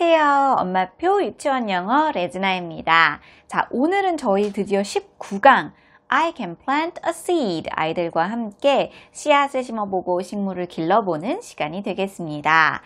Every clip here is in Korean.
안녕하세요. 엄마표 유치원 영어 레즈나입니다. 자, 오늘은 저희 드디어 19강 I can plant a seed 아이들과 함께 씨앗을 심어보고 식물을 길러보는 시간이 되겠습니다.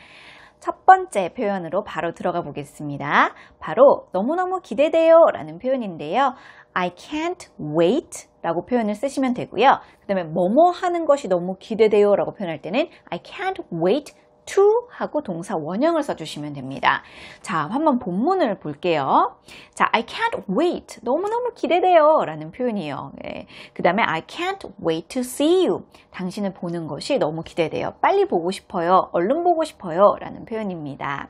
첫 번째 표현으로 바로 들어가 보겠습니다. 바로 너무너무 기대돼요 라는 표현인데요. I can't wait 라고 표현을 쓰시면 되고요. 그 다음에 뭐뭐 하는 것이 너무 기대돼요 라고 표현할 때는 I can't wait to 하고 동사 원형을 써주시면 됩니다. 자, 한번 본문을 볼게요. 자, I can't wait. 너무너무 기대돼요. 라는 표현이에요. 네. 예. 그 다음에 I can't wait to see you. 당신을 보는 것이 너무 기대돼요. 빨리 보고 싶어요. 얼른 보고 싶어요. 라는 표현입니다.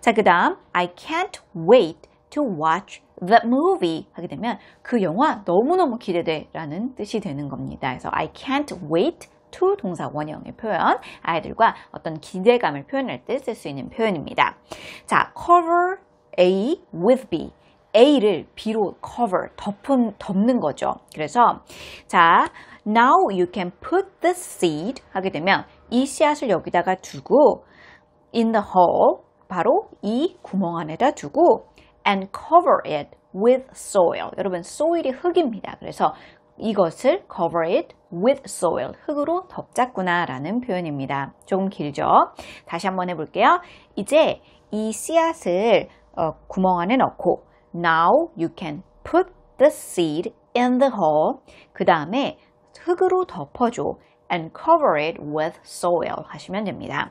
자, 그 다음 I can't wait to watch t h e movie 하게 되면 그 영화 너무너무 기대돼 라는 뜻이 되는 겁니다. 그래서 I can't wait to 동사 원형의 표현 아이들과 어떤 기대감을 표현할 때 쓸 수 있는 표현입니다. 자, cover A with B A를 B로 cover, 덮은, 덮는 거죠. 그래서 자, now you can put the seed 하게 되면 이 씨앗을 여기다가 두고 in the hole 바로 이 구멍 안에다 두고 and cover it with soil. 여러분, soil이 흙입니다. 그래서 이것을 cover it with soil, 흙으로 덮잡구나 라는 표현입니다. 조금 길죠? 다시 한번 해볼게요. 이제 이 씨앗을 어, 구멍 안에 넣고 Now you can put the seed in the hole. 그 다음에 흙으로 덮어줘. and cover it with soil 하시면 됩니다.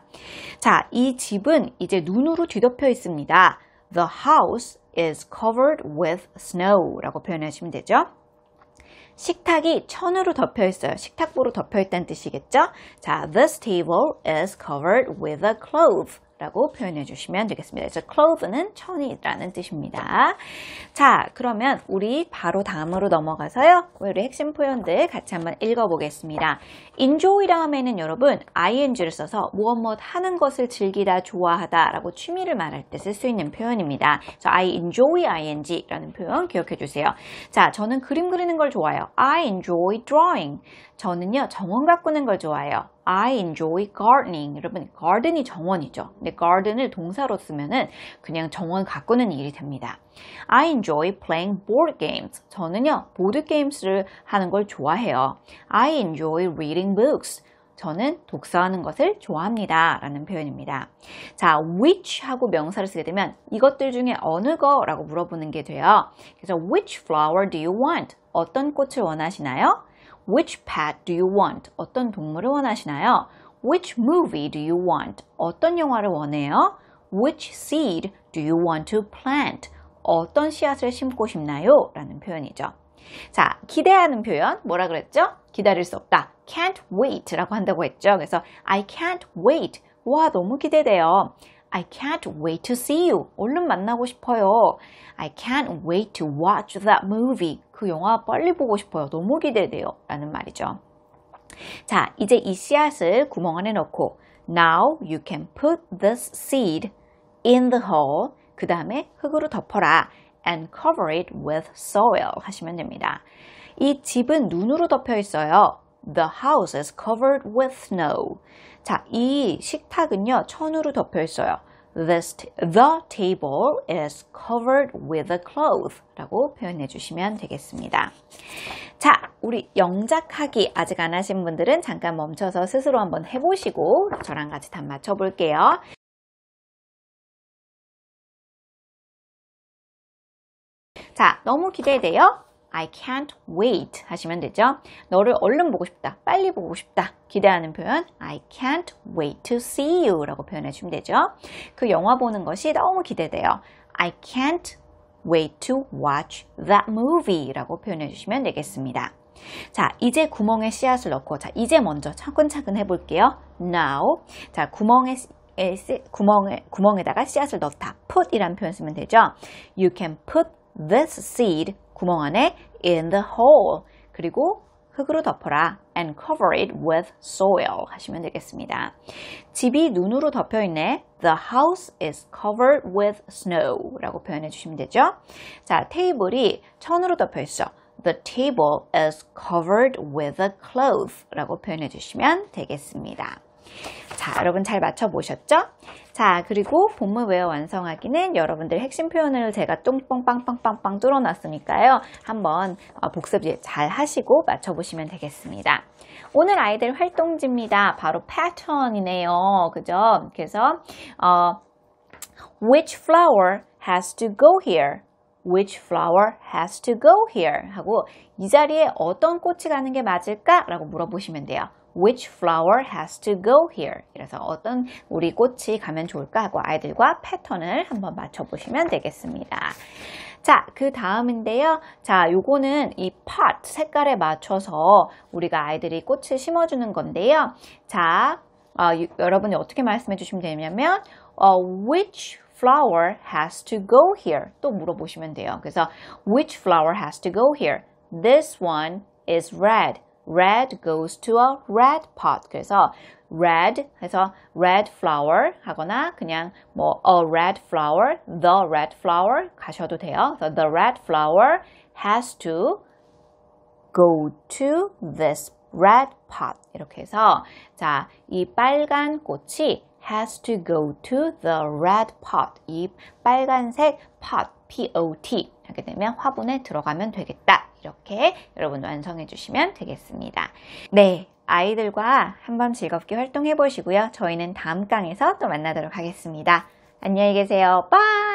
자, 이 집은 이제 눈으로 뒤덮여 있습니다. The house is covered with snow 라고 표현하시면 되죠. 식탁이 천으로 덮여 있어요. 식탁보로 덮여 있다는 뜻이겠죠? 자, this table is covered with a cloth. 라고 표현해 주시면 되겠습니다. 그래서 cloth는 천이라는 뜻입니다. 자, 그러면 우리 바로 다음으로 넘어가서요. 우리 핵심 표현들 같이 한번 읽어보겠습니다. enjoy 다음에는 여러분 ing를 써서 무엇무엇 하는 것을 즐기다, 좋아하다 라고 취미를 말할 때 쓸 수 있는 표현입니다. 그래서 I enjoy ing라는 표현 기억해 주세요. 자, 저는 그림 그리는 걸 좋아해요. I enjoy drawing. 저는요, 정원 가꾸는 걸 좋아해요. I enjoy gardening. 여러분, garden이 정원이죠. 근데 garden을 동사로 쓰면은 그냥 정원 가꾸는 일이 됩니다. I enjoy playing board games. 저는요, 보드 게임스를 하는 걸 좋아해요. I enjoy reading books. 저는 독서하는 것을 좋아합니다. 라는 표현입니다. 자, which 하고 명사를 쓰게 되면 이것들 중에 어느 거라고 물어보는 게 돼요. 그래서 which flower do you want? 어떤 꽃을 원하시나요? Which pet do you want? 어떤 동물을 원하시나요? Which movie do you want? 어떤 영화를 원해요? Which seed do you want to plant? 어떤 씨앗을 심고 싶나요? 라는 표현이죠. 자, 기대하는 표현 뭐라 그랬죠? 기다릴 수 없다. can't wait라고 한다고 했죠. 그래서 I can't wait. 와, 너무 기대돼요. I can't wait to see you. 얼른 만나고 싶어요. I can't wait to watch that movie. 그 영화 빨리 보고 싶어요. 너무 기대돼요. 라는 말이죠. 자, 이제 이 씨앗을 구멍 안에 넣고 Now you can put this seed in the hole. 그 다음에 흙으로 덮어라. And cover it with soil 하시면 됩니다. 이 집은 눈으로 덮여 있어요. The house is covered with snow. 자, 이 식탁은요, 천으로 덮여 있어요. This the table is covered with a cloth 라고 표현해 주시면 되겠습니다. 자, 우리 영작하기 아직 안 하신 분들은 잠깐 멈춰서 스스로 한번 해보시고 저랑 같이 답 맞춰볼게요. 자, 너무 기대돼요. I can't wait 하시면 되죠. 너를 얼른 보고 싶다. 빨리 보고 싶다. 기대하는 표현 I can't wait to see you 라고 표현해 주면 되죠. 그 영화 보는 것이 너무 기대돼요. I can't wait to watch that movie 라고 표현해 주시면 되겠습니다. 자, 이제 구멍에 씨앗을 넣고 자, 이제 먼저 차근차근 해 볼게요. Now. 자, 구멍에 구멍에 구멍에다가 씨앗을 넣다. put이란 표현 쓰면 되죠. You can put this seed 구멍 안에 in the hole 그리고 흙으로 덮어라 and cover it with soil 하시면 되겠습니다. 집이 눈으로 덮여 있네. The house is covered with snow 라고 표현해 주시면 되죠. 자, 테이블이 천으로 덮여 있어. The table is covered with a cloth 라고 표현해 주시면 되겠습니다. 자, 여러분 잘 맞춰보셨죠? 자, 그리고 본문 외워 완성하기는 여러분들 핵심 표현을 제가 뚱뽕빵빵빵빵 뚫어놨으니까요. 한번 어, 복습 잘 하시고 맞춰보시면 되겠습니다. 오늘 아이들 활동지입니다. 바로 패턴이네요. 그죠? 그래서 어, Which flower has to go here? Which flower has to go here? 하고 이 자리에 어떤 꽃이 가는 게 맞을까? 라고 물어보시면 돼요. which flower has to go here? 이래서 어떤 우리 꽃이 가면 좋을까 하고 아이들과 패턴을 한번 맞춰보시면 되겠습니다. 자, 그 다음인데요. 자, 요거는 이 pot 색깔에 맞춰서 우리가 아이들이 꽃을 심어주는 건데요. 자, 어, 유, 여러분이 어떻게 말씀해 주시면 되냐면 어, which flower has to go here? 또 물어보시면 돼요. 그래서 which flower has to go here? This one is red. red goes to a red pot. 그래서 red 해서 red flower 하거나 그냥 뭐 a red flower, the red flower 가셔도 돼요. 그래서 the red flower has to go to this red pot 이렇게 해서 자, 이 빨간 꽃이 has to go to the red pot 이 빨간색 pot p o t 하게 되면 화분에 들어가면 되겠다. 이렇게 여러분 완성해 주시면 되겠습니다. 네, 아이들과 한번 즐겁게 활동해 보시고요. 저희는 다음 강에서 또 만나도록 하겠습니다. 안녕히 계세요. 빠이!